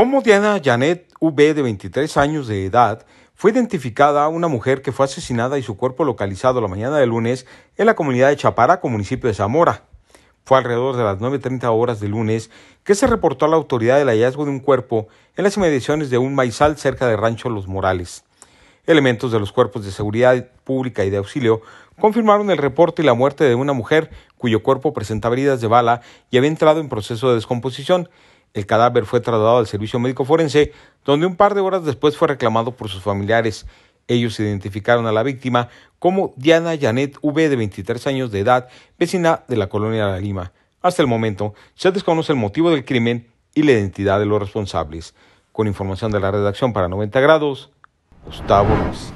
Como Diana Janet V, de 23 años de edad, fue identificada una mujer que fue asesinada y su cuerpo localizado la mañana de lunes en la comunidad de Chaparaco, municipio de Zamora. Fue alrededor de las 9.30 horas del lunes que se reportó a la autoridad el hallazgo de un cuerpo en las inmediaciones de un maizal cerca de Rancho Los Morales. Elementos de los cuerpos de seguridad pública y de auxilio confirmaron el reporte y la muerte de una mujer cuyo cuerpo presentaba heridas de bala y había entrado en proceso de descomposición. El cadáver fue trasladado al servicio médico forense, donde un par de horas después fue reclamado por sus familiares. Ellos identificaron a la víctima como Diana Janet V, de 23 años de edad, vecina de la colonia La Lima. Hasta el momento, se desconoce el motivo del crimen y la identidad de los responsables. Con información de la redacción para 90 grados, Gustavo Luis.